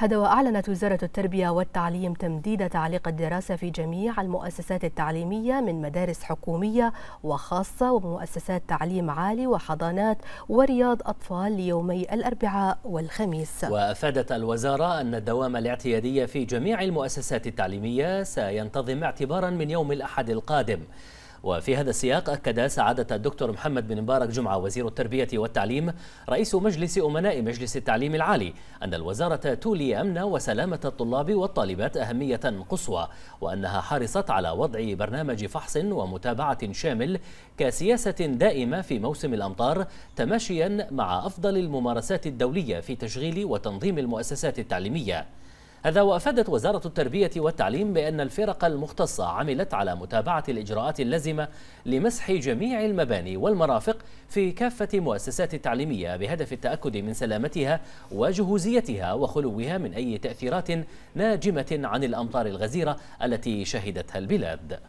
هذا وأعلنت وزارة التربية والتعليم تمديد تعليق الدراسة في جميع المؤسسات التعليمية من مدارس حكومية وخاصة ومؤسسات تعليم عالي وحضانات ورياض أطفال ليومي الأربعاء والخميس وأفادت الوزارة أن الدوام الاعتيادي في جميع المؤسسات التعليمية سينتظم اعتبارا من يوم الأحد القادم وفي هذا السياق أكد سعادة الدكتور محمد بن مبارك جمعة وزير التربية والتعليم رئيس مجلس أمناء مجلس التعليم العالي أن الوزارة تولي أمن وسلامة الطلاب والطالبات أهمية قصوى وأنها حرصت على وضع برنامج فحص ومتابعة شامل كسياسة دائمة في موسم الأمطار تماشيا مع أفضل الممارسات الدولية في تشغيل وتنظيم المؤسسات التعليمية هذا وأفادت وزارة التربية والتعليم بأن الفرق المختصة عملت على متابعة الإجراءات اللازمة لمسح جميع المباني والمرافق في كافة مؤسسات التعليمية بهدف التأكد من سلامتها وجهوزيتها وخلوها من أي تأثيرات ناجمة عن الأمطار الغزيرة التي شهدتها البلاد